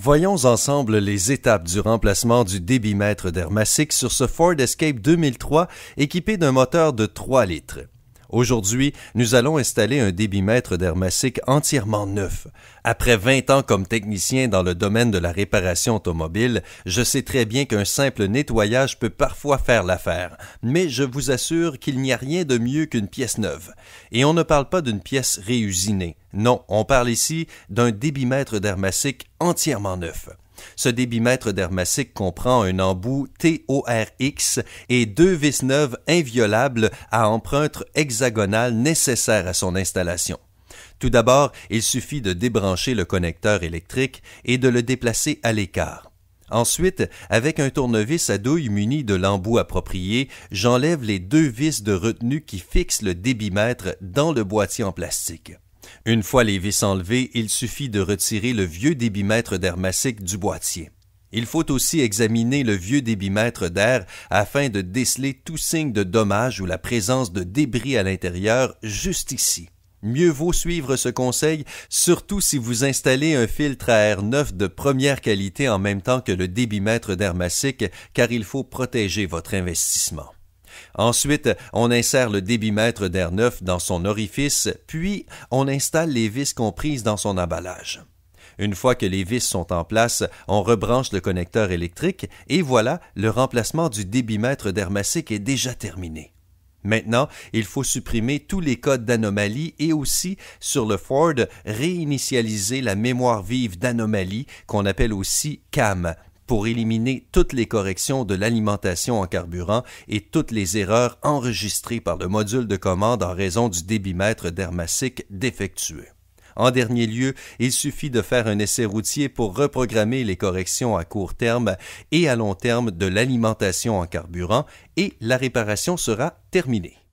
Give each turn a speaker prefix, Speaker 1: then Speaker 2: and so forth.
Speaker 1: Voyons ensemble les étapes du remplacement du débitmètre massique sur ce Ford Escape 2003 équipé d'un moteur de 3 litres. Aujourd'hui, nous allons installer un débitmètre d'air entièrement neuf. Après 20 ans comme technicien dans le domaine de la réparation automobile, je sais très bien qu'un simple nettoyage peut parfois faire l'affaire, mais je vous assure qu'il n'y a rien de mieux qu'une pièce neuve. Et on ne parle pas d'une pièce réusinée. Non, on parle ici d'un débitmètre d'air entièrement neuf. Ce débitmètre dermacique comprend un embout TORX et deux vis neuves inviolables à empreinte hexagonale nécessaires à son installation. Tout d'abord, il suffit de débrancher le connecteur électrique et de le déplacer à l'écart. Ensuite, avec un tournevis à douille muni de l'embout approprié, j'enlève les deux vis de retenue qui fixent le débitmètre dans le boîtier en plastique. Une fois les vis enlevées, il suffit de retirer le vieux débitmètre d'air massique du boîtier. Il faut aussi examiner le vieux débitmètre d'air afin de déceler tout signe de dommage ou la présence de débris à l'intérieur juste ici. Mieux vaut suivre ce conseil, surtout si vous installez un filtre à air neuf de première qualité en même temps que le débitmètre d'air massique, car il faut protéger votre investissement. Ensuite, on insère le débitmètre d'air neuf dans son orifice, puis on installe les vis comprises dans son emballage. Une fois que les vis sont en place, on rebranche le connecteur électrique et voilà, le remplacement du débitmètre d'air massique est déjà terminé. Maintenant, il faut supprimer tous les codes d'anomalie et aussi, sur le Ford, réinitialiser la mémoire vive d'anomalie qu'on appelle aussi CAM, pour éliminer toutes les corrections de l'alimentation en carburant et toutes les erreurs enregistrées par le module de commande en raison du débitmètre massique défectueux. En dernier lieu, il suffit de faire un essai routier pour reprogrammer les corrections à court terme et à long terme de l'alimentation en carburant et la réparation sera terminée.